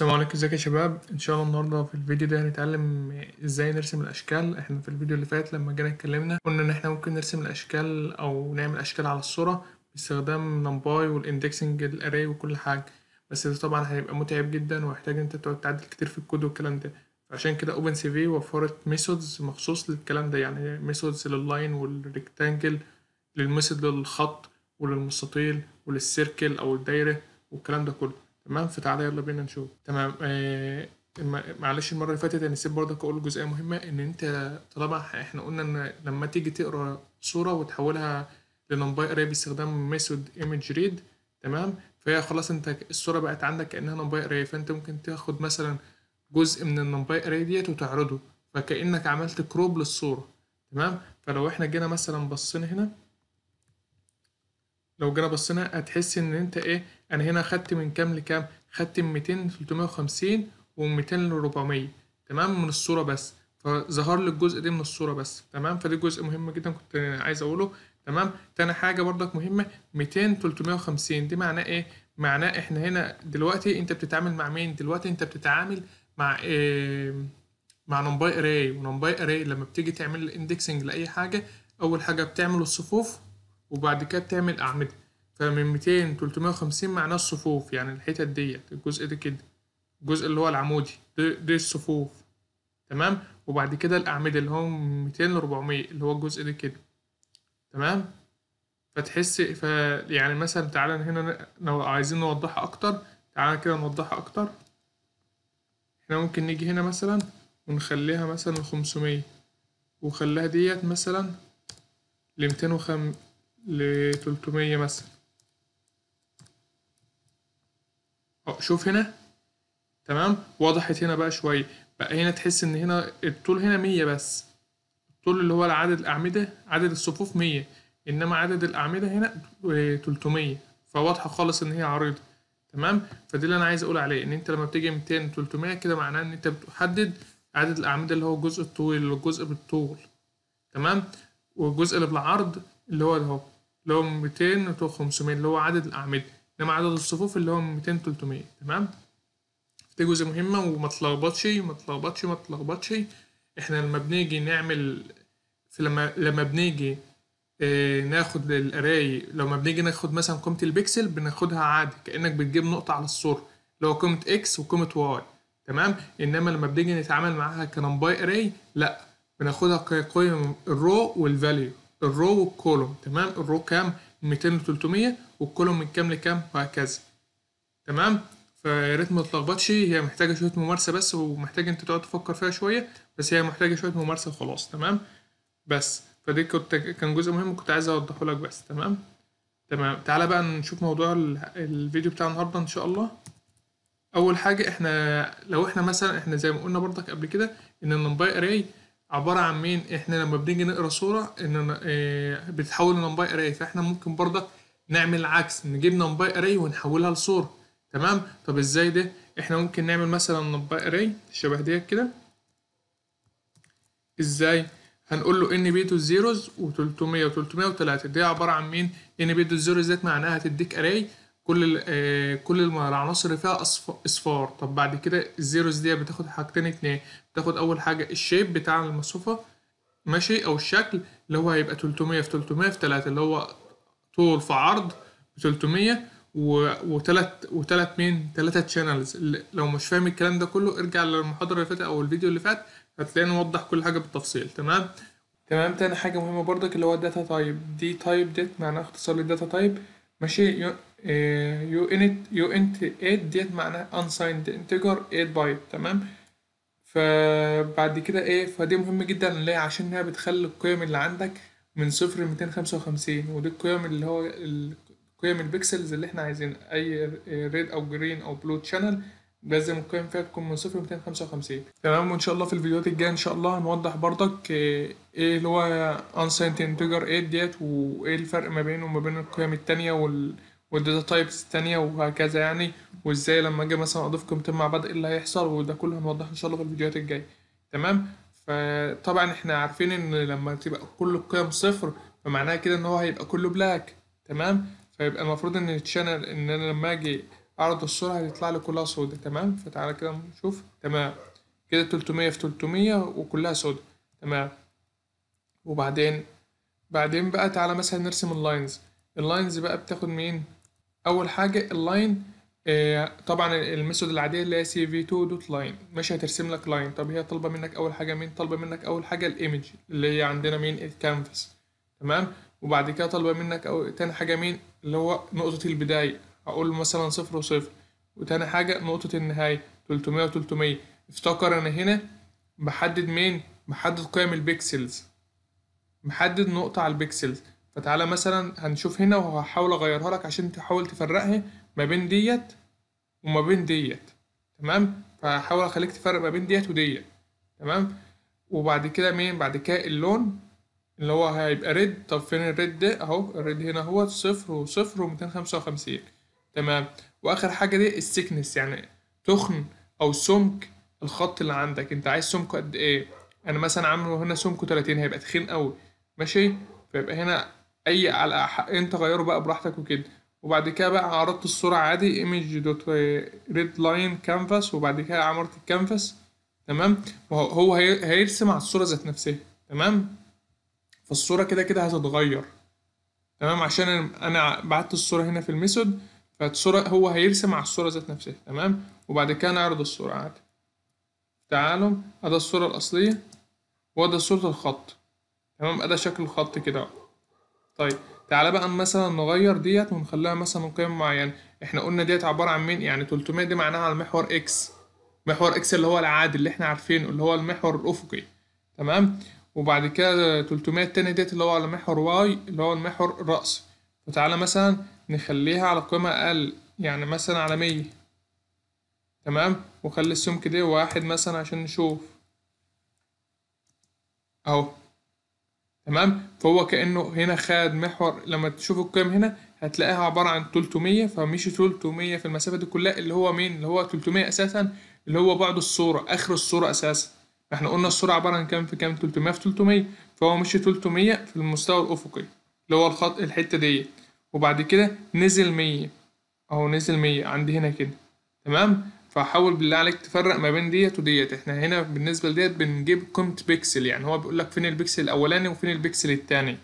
السلام عليكم ازيك يا شباب ان شاء الله النهارده في الفيديو ده هنتعلم ازاي نرسم الاشكال احنا في الفيديو اللي فات لما جينا اتكلمنا قلنا ان احنا ممكن نرسم الاشكال او نعمل اشكال على الصوره باستخدام نمباي والاندكسنج الاري وكل حاجه بس ده طبعا هيبقى متعب جدا وهيحتاج انت تقعد تعدل كتير في الكود والكلام ده عشان كده اوبن سي في وفرت ميثودز مخصوص للكلام ده يعني ميثودز لللاين والريكتانجل للميثود للخط وللمستطيل وللسيركل او الدايره والكلام ده كله تمام فتعالى يلا بينا نشوف تمام آه معلش المره اللي فاتت انا يعني نسيت برضك اقول جزئيه مهمه ان انت طالما احنا قلنا ان لما تيجي تقرا صوره وتحولها لنمباي اري باستخدام ميثود ايمج ريد تمام فهي خلاص انت الصوره بقت عندك كانها نمباي اري فانت ممكن تاخد مثلا جزء من النمباي اري ديت وتعرضه فكانك عملت كروب للصوره تمام فلو احنا جينا مثلا بصينا هنا لو جينا بصينا هتحس ان انت ايه انا هنا خدت من كام لكام خدت من 200 ل 350 ومن 200 ل 400 تمام من الصوره بس فظهر لي الجزء ده من الصوره بس تمام فده جزء مهم جدا كنت عايز اقوله تمام تاني حاجه برضك مهمه 200 350 دي معناه ايه معناه احنا هنا دلوقتي انت بتتعامل مع مين دلوقتي انت بتتعامل مع إيه مع نمباي اري ونمباي اري لما بتيجي تعمل اندكسنج لاي حاجه اول حاجه بتعمل الصفوف وبعد كده تعمل أعمدة فمن ميتين تلتمية وخمسين معناه الصفوف يعني الحتت ديت الجزء ده كده الجزء اللي هو العمودي ده الصفوف تمام وبعد كده الأعمدة اللي هو ميتين لربعمية اللي هو الجزء ده كده تمام فتحس ف يعني مثلا تعالى هنا لو عايزين نوضحها أكتر تعالى كده نوضحها أكتر احنا ممكن نيجي هنا مثلا ونخليها مثلا لخمسمية وخليها ديت مثلا لميتين وخم لتلتمية مثلا اه شوف هنا تمام وضحت هنا بقى شويه بقى هنا تحس ان هنا الطول هنا مية بس الطول اللي هو عدد الاعمده عدد الصفوف مية انما عدد الاعمده هنا تلتمية فواضحه خالص ان هي عريضه تمام فدي اللي انا عايز اقول عليه ان انت لما بتيجي 200 300 كده معناه ان انت بتحدد عدد الاعمده اللي هو الجزء الطويل والجزء بالطول تمام والجزء اللي بالعرض اللي هو ده اللي هو 200 و 500 اللي هو عدد الأعمدة إنما عدد الصفوف اللي هو 200 300 تمام دي جزء مهمة وما تلخبطش ما تلخبطش ما تلخبطش إحنا لما بنيجي نعمل في لما لما بنيجي اه ناخد الأراي لما بنيجي ناخد مثلا قيمة البكسل بناخدها عادي كأنك بتجيب نقطة على الصورة اللي هو قيمة إكس وقيمة واي تمام إنما لما بنيجي نتعامل معاها كنمباي أراي لأ بناخدها كقيم الرو والفاليو الرو والكولوم تمام الرو كام 200 و 300 والكولوم من كام لكام وهكذا تمام فيا ريت ما تتلخبطش هي محتاجه شويه ممارسه بس ومحتاج انت تقعد تفكر فيها شويه بس هي محتاجه شويه ممارسه وخلاص تمام بس فدي كنت كان جزء مهم كنت عايز اوضحه لك بس تمام تمام تعالى بقى نشوف موضوع الفيديو بتاع النهارده ان شاء الله اول حاجه احنا لو احنا مثلا احنا زي ما قلنا برضك قبل كده ان النمباي اري عبارة عن مين احنا لما بنيجي نقرا صورة ان آه، بتتحول بتتحول لنمباي اري فاحنا ممكن برضه نعمل العكس نجيب نمباي اري ونحولها لصورة تمام طب ازاي ده احنا ممكن نعمل مثلا نمباي اري شبه ديت كده ازاي هنقول له ان بيتو زيروز و300 و303 دي عبارة عن مين ان بيتو زيروز ديت معناها هتديك اري كل آه كل العناصر فيها اصفار طب بعد كده الزيروز دي بتاخد حاجتين اتنين بتاخد اول حاجه الشيب بتاع المصفوفه ماشي او الشكل اللي هو هيبقى 300 في 300 في 3 اللي هو طول في عرض ب 300 وثلاث وتلات مين ثلاثة تشانلز لو مش فاهم الكلام ده كله ارجع للمحاضرة اللي فاتت او الفيديو اللي فات هتلاقي نوضح كل حاجة بالتفصيل تمام تمام تاني حاجة مهمة برضك اللي هو الداتا تايب دي تايب ديت معناها اختصار للداتا تايب ماشي يو انت يو انت 8 ديت معناها unsigned integer 8 بايت تمام فبعد كده ايه فدي مهم جدا ليه عشان هي بتخلي القيم اللي عندك من صفر لميتين خمسة وخمسين ودي القيم اللي هو قيم البكسلز اللي احنا عايزين اي ريد او جرين او بلو شانل لازم القيم فيها تكون من صفر لميتين خمسة وخمسين تمام وان شاء الله في الفيديوهات الجاية ان شاء الله هنوضح برضك ايه, إيه اللي هو unsigned integer 8 ديت وايه الفرق ما بينه وما بين القيم التانية وال والداتا تايبس التانية وهكذا يعني وازاي لما اجي مثلا اضيف قيمتين مع بعض ايه اللي هيحصل وده كله هنوضحه ان شاء الله في الفيديوهات الجاية تمام فطبعا احنا عارفين ان لما تبقى كل القيم صفر فمعناها كده ان هو هيبقى كله بلاك تمام فيبقى المفروض ان الشانل ان انا لما اجي اعرض الصورة هيطلع لي كلها سودا تمام فتعالى كده نشوف تمام كده 300 في 300 وكلها سودا تمام وبعدين بعدين بقى تعالى مثلا نرسم اللاينز اللاينز بقى بتاخد مين اول حاجه اللاين آه، طبعا الميثود العاديه اللي هي سي في 2 دوت لاين مش هترسم لك لاين طب هي طالبه منك اول حاجه مين طالبه منك اول حاجه الايمج اللي هي عندنا مين الكانفاس تمام وبعد كده طالبه منك أو تاني حاجه مين اللي هو نقطه البدايه اقول مثلا صفر وصفر وتاني حاجه نقطه النهايه 300 و300 افتكر انا هنا بحدد مين بحدد قيم البيكسلز محدد نقطه على البيكسلز فتعالى مثلا هنشوف هنا وهحاول اغيرها لك عشان تحاول تفرقها ما بين ديت وما بين ديت تمام فهحاول اخليك تفرق ما بين ديت وديت تمام وبعد كده مين بعد كده اللون اللي هو هيبقى ريد طب فين الريد ده اهو الريد هنا هو صفر وصفر و خمسة وخمسين تمام واخر حاجه دي السكنس يعني تخن او سمك الخط اللي عندك انت عايز سمكه قد ايه انا مثلا عامله هنا سمكه 30 هيبقى تخين قوي ماشي فيبقى هنا اي على حق انت غيره بقى براحتك وكده وبعد كده بقى عرضت الصورة عادي image دوت ريد لاين كانفاس وبعد كده عمرت الكانفاس تمام هو هيرسم على الصورة ذات نفسها تمام فالصورة كده كده هتتغير تمام عشان انا بعت الصورة هنا في الميثود فالصورة هو هيرسم على الصورة ذات نفسها تمام وبعد كده نعرض الصورة عادي تعالوا ادي الصورة الاصلية وادي صورة الخط تمام ادي شكل الخط كده طيب تعالى بقى مثلا نغير ديت ونخليها مثلا قيم معينة احنا قلنا ديت عبارة عن مين يعني 300 دي معناها على المحور اكس محور اكس اللي هو العادي اللي احنا عارفينه اللي هو المحور الافقي تمام وبعد كده 300 التاني ديت اللي هو على محور واي اللي هو المحور الرأسي فتعالى مثلا نخليها على قيمة أقل يعني مثلا على مية تمام وخلي السمك ده واحد مثلا عشان نشوف اهو تمام فهو كأنه هنا خد محور لما تشوف القيم هنا هتلاقيها عبارة عن 300 فمشي 300 في المسافة دي كلها اللي هو مين اللي هو 300 أساسا اللي هو بعد الصورة آخر الصورة أساسا احنا قلنا الصورة عبارة عن كام في كام 300 في 300 فهو مشي 300 في المستوى الأفقي اللي هو الخط الحتة دي وبعد كده نزل 100 أهو نزل 100 عندي هنا كده تمام فحاول بالله عليك تفرق ما بين ديت وديت احنا هنا بالنسبه لديت بنجيب قيمه بيكسل يعني هو بيقول لك فين البيكسل الاولاني وفين البيكسل الثاني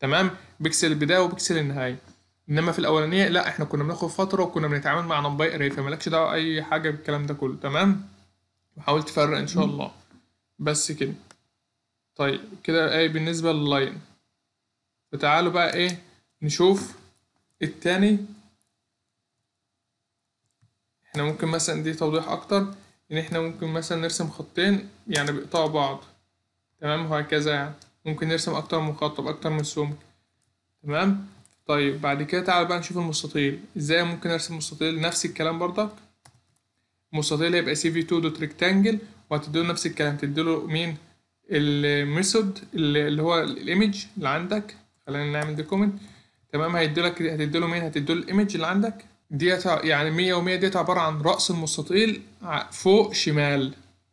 تمام بيكسل البدايه وبيكسل النهايه انما في الاولانيه لا احنا كنا بناخد فتره وكنا بنتعامل مع نمبر اري فمالكش دعوه اي حاجه بالكلام ده كله تمام وحاول تفرق ان شاء الله بس كده طيب كده ايه بالنسبه لللاين فتعالوا بقى ايه نشوف التاني احنا ممكن مثلا دي توضيح اكتر ان احنا ممكن مثلا نرسم خطين يعني بيقطعوا بعض تمام وهكذا يعني ممكن نرسم اكتر من خط باكتر من سمك تمام طيب بعد كده تعال بقى نشوف المستطيل ازاي ممكن ارسم مستطيل نفس الكلام برضك المستطيل هيبقى سي في 2 دوت ريكتانجل وهتديله نفس الكلام تديله مين الميثود اللي هو الايمج اللي عندك خلينا نعمل دي كومنت تمام هيديلك هتديله مين هتديله الايمج اللي عندك ديت يعني مية ومية ديت عبارة عن رأس المستطيل فوق شمال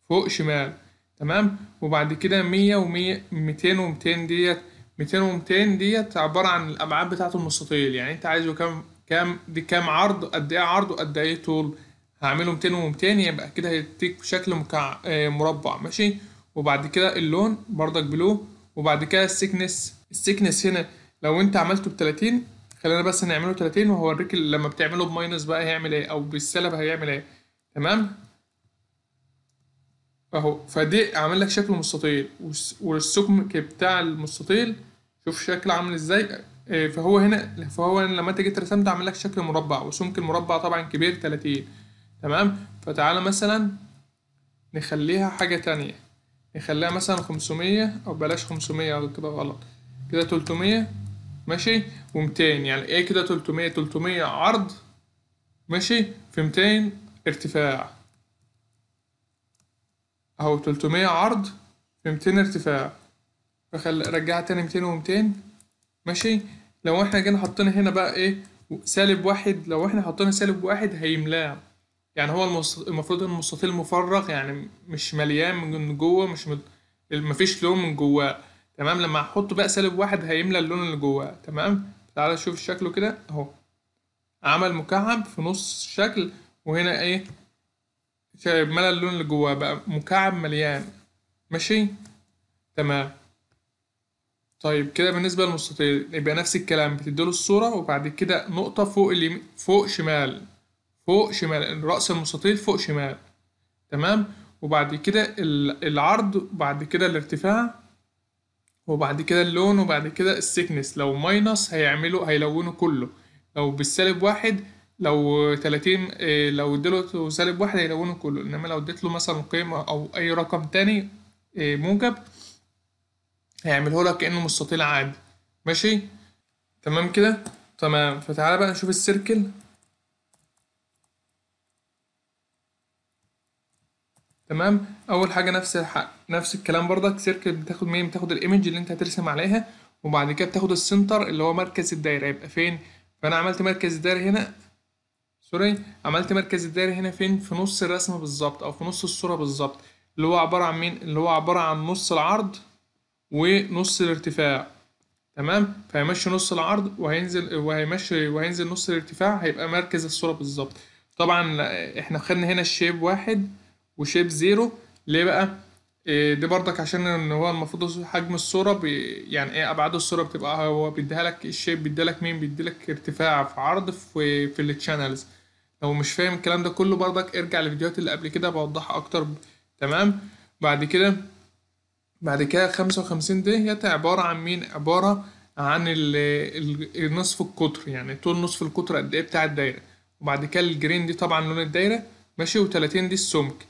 فوق شمال تمام وبعد كده مية ومية ميتين وميتين ديت ميتين وميتين ديت عبارة عن الأبعاد بتاعة المستطيل يعني أنت عايزه كام كام دي كام عرض قد إيه عرض وقد إيه طول هعمله ميتين وميتين يبقى كده هيديك شكل مكع... آه، مربع ماشي وبعد كده اللون برضك بلو وبعد كده السكنس السكنس هنا لو أنت عملته بتلاتين خلينا بس نعمله 30 وهوريك لما بتعمله بماينس بقى هيعمل ايه او بالسلب هيعمل ايه تمام اهو فدي عامل لك شكل مستطيل والسكم بتاع المستطيل شوف شكله عامل ازاي آه، فهو هنا فهو هنا لما انت جيت رسمت عامل لك شكل مربع وسمك المربع طبعا كبير 30 تمام فتعالى مثلا نخليها حاجة تانية نخليها مثلا 500 او بلاش 500 كده غلط كده 300 ماشي و200 يعني ايه كده 300 300 عرض ماشي في 200 ارتفاع اهو 300 عرض في 200 ارتفاع فخل رجعها تاني 200 و200 ماشي لو احنا جينا حطينا هنا بقى ايه سالب واحد لو احنا حطينا سالب واحد هيملاه يعني هو المفروض ان المستطيل مفرغ يعني مش مليان من جوه مش مفيش لون من جواه تمام لما هحطه بقى سالب واحد هيملى اللون اللي جواه تمام تعالى شوف شكله كده اهو عمل مكعب في نص الشكل وهنا ايه ملى اللون اللي جواه بقى مكعب مليان ماشي تمام طيب كده بالنسبة للمستطيل يبقى نفس الكلام بتديله الصورة وبعد كده نقطة فوق اليم فوق شمال فوق شمال رأس المستطيل فوق شمال تمام وبعد كده العرض وبعد كده الارتفاع وبعد كده اللون وبعد كده السيكنس لو ماينس هيعمله هيلونه كله لو بالسالب واحد لو 30 آه، لو اديله سالب واحد هيلونه كله انما لو اديت له مثلا قيمة او اي رقم تاني آه، موجب هيعمله لك كأنه مستطيل عادي ماشي تمام كده تمام فتعالى بقى نشوف السيركل تمام اول حاجه نفس الحق نفس الكلام برضك سيركل بتاخد مين بتاخد الايمج اللي انت هترسم عليها وبعد كده بتاخد السنتر اللي هو مركز الدايره يبقى فين فانا عملت مركز الدايره هنا سوري عملت مركز الدايره هنا فين في نص الرسمه بالظبط او في نص الصوره بالظبط اللي هو عباره عن مين اللي هو عباره عن نص العرض ونص الارتفاع تمام فهيمشي نص العرض وهينزل وهيمشي وهينزل نص الارتفاع هيبقى مركز الصوره بالظبط طبعا احنا خدنا هنا الشيب واحد وشيب زيرو ليه بقى آه، دي برضك عشان ان هو المفروض حجم الصوره بي يعني ايه ابعاد الصوره بتبقى هو بيديها لك الشيب بيديها لك مين بيدي لك ارتفاع في عرض في في التشانلز لو مش فاهم الكلام ده كله برضك ارجع للفيديوهات اللي قبل كده بوضحها اكتر تمام بعد كده بعد كده خمسة وخمسين ديت عبارة عن مين عبارة عن النصف القطر يعني طول نصف القطر قد ايه بتاع الدايرة وبعد كده الجرين دي طبعا لون الدايرة ماشي وتلاتين دي السمك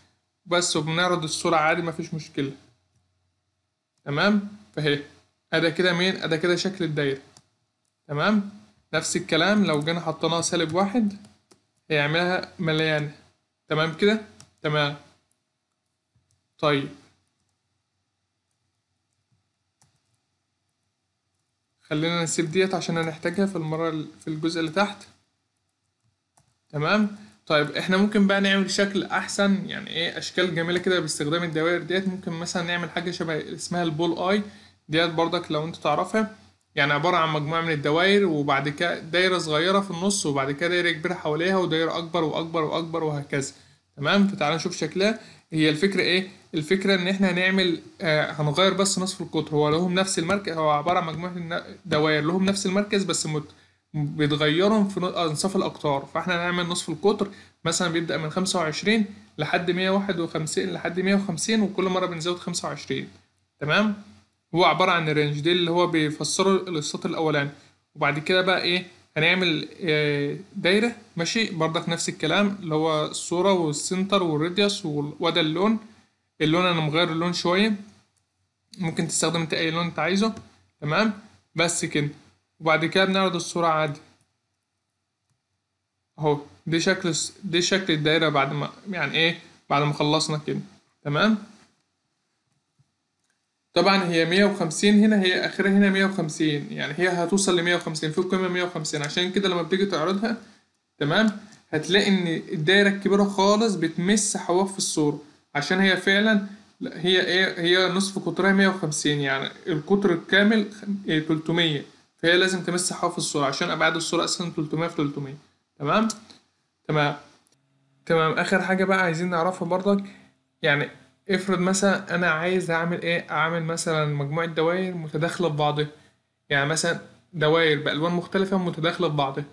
بس وبنعرض الصورة عادي مفيش مشكلة تمام فهي أدا كده مين أدا كده شكل الدايرة تمام نفس الكلام لو جينا حطيناها سالب واحد هيعملها مليانة تمام كده تمام طيب خلينا نسيب ديت عشان هنحتاجها في المرة في الجزء اللي تحت تمام طيب احنا ممكن بقى نعمل شكل احسن يعني ايه اشكال جميله كده باستخدام الدوائر ديت ممكن مثلا نعمل حاجه شبه اسمها البول اي ديت برضك لو انت تعرفها يعني عباره عن مجموعه من الدوائر وبعد كده دايره صغيره في النص وبعد كده دايره كبيره حواليها ودايره اكبر واكبر واكبر وهكذا تمام فتعالى نشوف شكلها هي الفكره ايه الفكره ان احنا هنعمل آه هنغير بس نصف القطر هو لهم نفس المركز هو عباره عن مجموعه دوائر لهم نفس المركز بس مت... بتغيرهم في آه، انصاف الاقطار فاحنا هنعمل نصف القطر مثلا بيبدا من 25 لحد 151 لحد 150 وكل مره بنزود 25 تمام هو عباره عن الرينج دي اللي هو بيفسره السطر الاولاني وبعد كده بقى ايه هنعمل آه، دايره ماشي برضك نفس الكلام اللي هو الصوره والسنتر والريديوس وده اللون اللون انا مغير اللون شويه ممكن تستخدم انت اي لون انت عايزه تمام بس كده وبعد كده بنعرض الصورة عادي اهو دي شكل دي شكل الدايرة بعد ما يعني ايه بعد ما خلصنا كده تمام طبعا هي مية وخمسين هنا هي اخرها هنا مية وخمسين يعني هي هتوصل لمية وخمسين في القيمة وخمسين عشان كده لما بتيجي تعرضها تمام هتلاقي ان الدايرة الكبيرة خالص بتمس حواف الصورة عشان هي فعلا هي ايه هي نصف قطرها مية وخمسين يعني القطر الكامل إيه، تلتمية فهي لازم تمسح حافظ الصورة عشان أبعاد الصورة أصلا 300 في 300 تمام تمام تمام آخر حاجة بقى عايزين نعرفها برضك يعني افرض مثلا أنا عايز أعمل إيه أعمل مثلا مجموعة دوائر متداخلة في بعضها يعني مثلا دوائر بألوان مختلفة متداخلة في بعضها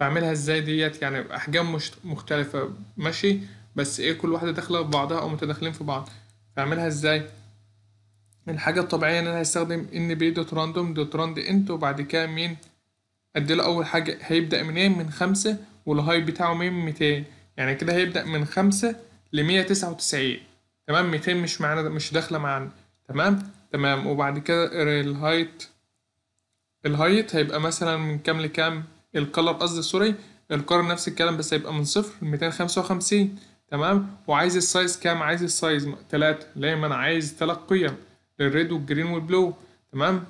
فأعملها إزاي ديت يعني بأحجام مش مختلفة ماشي بس إيه كل واحدة داخلة في بعضها أو متداخلين في بعض فأعملها إزاي الحاجة الطبيعية ان انا هستخدم ان بي دوت راندوم دوت راند انت وبعد كده مين اديله اول حاجة هيبدأ منين إيه؟ من خمسة والهاي بتاعه مين ميتين يعني كده هيبدأ من خمسة لمية تسعة وتسعين تمام ميتين مش معانا مش داخلة معانا تمام تمام وبعد كده الهايت الهايت هيبقى مثلا من كام لكام الكلر قصدي سوري الكلر نفس الكلام بس هيبقى من صفر لميتين خمسة وخمسين تمام وعايز السايز كام عايز السايز تلاتة ليه ما انا عايز تلات قيم للريد والجرين والبلو تمام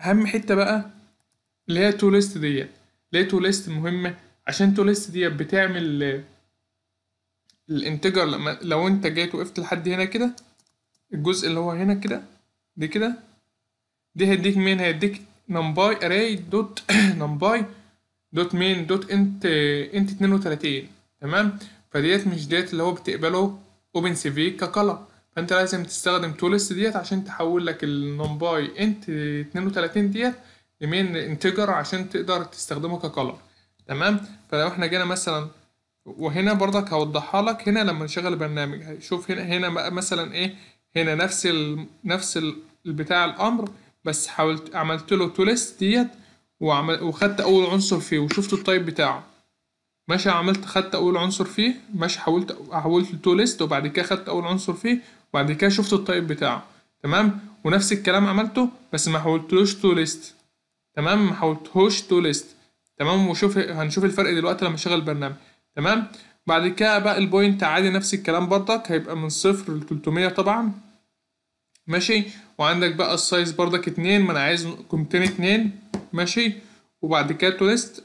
اهم حته بقى اللي هي تو ليست ديت ليه تو ليست مهمه عشان تو ليست ديت بتعمل الانتجر لما لو انت جيت وقفت لحد هنا كده الجزء اللي هو هنا كده دي كده دي هيديك مين هيديك نمباي اري دوت نمباي دوت مين دوت انت انت 32 تمام فديت مش ديت اللي هو بتقبله اوبن سي في ككلر فانت لازم تستخدم تولست ديت عشان تحول لك النمباي انت 32 ديت لمين انتجر عشان تقدر تستخدمه ككلر تمام فلو احنا جينا مثلا وهنا برضك هوضحها لك هنا لما نشغل البرنامج شوف هنا هنا مثلا ايه هنا نفس ال نفس البتاع الامر بس حاولت عملت له تولست ديت وعمل وخدت اول عنصر فيه وشفت التايب بتاعه ماشي عملت خدت اول عنصر فيه ماشي حاولت حولت تو ليست وبعد كده خدت اول عنصر فيه وبعد كده شفت التايب بتاعه تمام ونفس الكلام عملته بس ما حولتلوش تو ليست تمام ما حولتهوش تو ليست تمام وشوف هنشوف الفرق دلوقتي لما اشغل البرنامج تمام بعد كده بقى البوينت عادي نفس الكلام برضك هيبقى من صفر ل 300 طبعا ماشي وعندك بقى السايز برضك اتنين ما انا عايز قيمتين اتنين ماشي وبعد كده تو ليست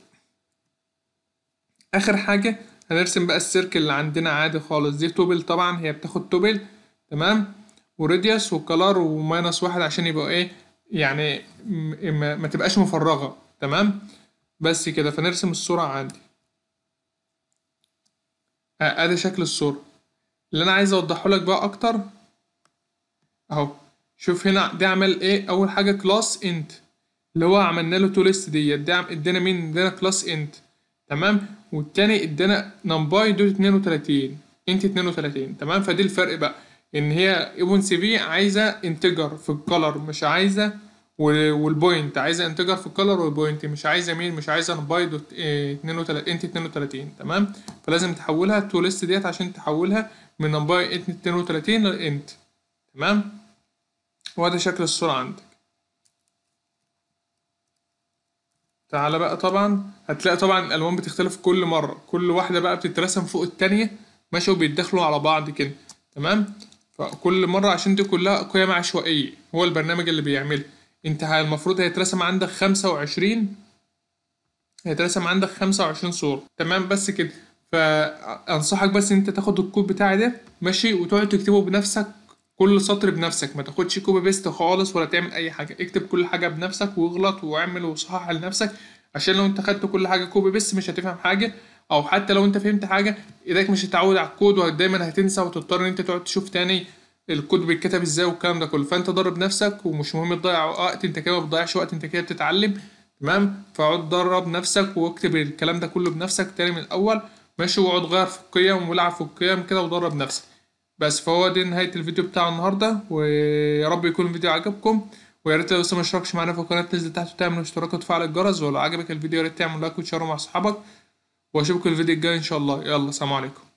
اخر حاجه هنرسم بقى السيركل اللي عندنا عادي خالص دي توبل طبعا هي بتاخد توبل تمام وريديوس والكلار وماينس واحد عشان يبقوا ايه يعني ما, ما تبقاش مفرغه تمام بس كده فنرسم الصوره عندي ادي شكل الصوره اللي انا عايز اوضحه لك بقى اكتر اهو شوف هنا دي عمل ايه اول حاجه كلاس انت اللي هو عملنا له تو ليست ديت ده ادانا مين ادانا كلاس انت تمام والتاني ادانا نمباي دوت 32 انت 32 تمام فدي الفرق بقى ان هي ايبون سي في عايزه انتجر في الكلر مش عايزه والبوينت عايزه انتجر في الكلر والبوينت مش عايزه مين مش عايزه دوت 32 انت 32 تمام فلازم تحولها تو ليست ديت عشان تحولها من امباي 32 للانت تمام وهذا شكل الصوره عندك تعالى بقى طبعا هتلاقي طبعا الالوان بتختلف كل مره كل واحده بقى بتترسم فوق التانيه ماشي وبيتداخلوا على بعض كده تمام فكل مرة عشان دي كلها قيم عشوائية هو البرنامج اللي بيعملها انت المفروض هيترسم عندك خمسة وعشرين هيترسم عندك خمسة وعشرين صورة تمام بس كده فأنصحك بس إن أنت تاخد الكود بتاعي ده ماشي وتقعد تكتبه بنفسك كل سطر بنفسك ما تاخدش كوبي بيست خالص ولا تعمل أي حاجة اكتب كل حاجة بنفسك واغلط واعمل وصحح لنفسك عشان لو أنت خدت كل حاجة كوبي بيست مش هتفهم حاجة أو حتى لو أنت فهمت حاجة إيدك مش هتتعود على الكود ودايما هتنسى وتضطر إن أنت تقعد تشوف تاني الكود بيتكتب ازاي والكلام ده كله فانت درب نفسك ومش مهم تضيع وقت انت كده ما بتضيعش وقت انت كده بتتعلم تمام فاقعد درب نفسك واكتب الكلام ده كله بنفسك تاني من الاول ماشي واقعد غير في القيم والعب في القيم كده ودرب نفسك بس فهو دي نهايه الفيديو بتاع النهارده ويا رب يكون الفيديو عجبكم ويا ريت لو لسه ما اشتركتش معانا في القناه تنزل تحت وتعمل اشتراك وتفعل الجرس ولو عجبك الفيديو يا ريت تعمل لايك وتشاره مع اصحابك واشوفكم الفيديو الجاي ان شاء الله يلا سلام عليكم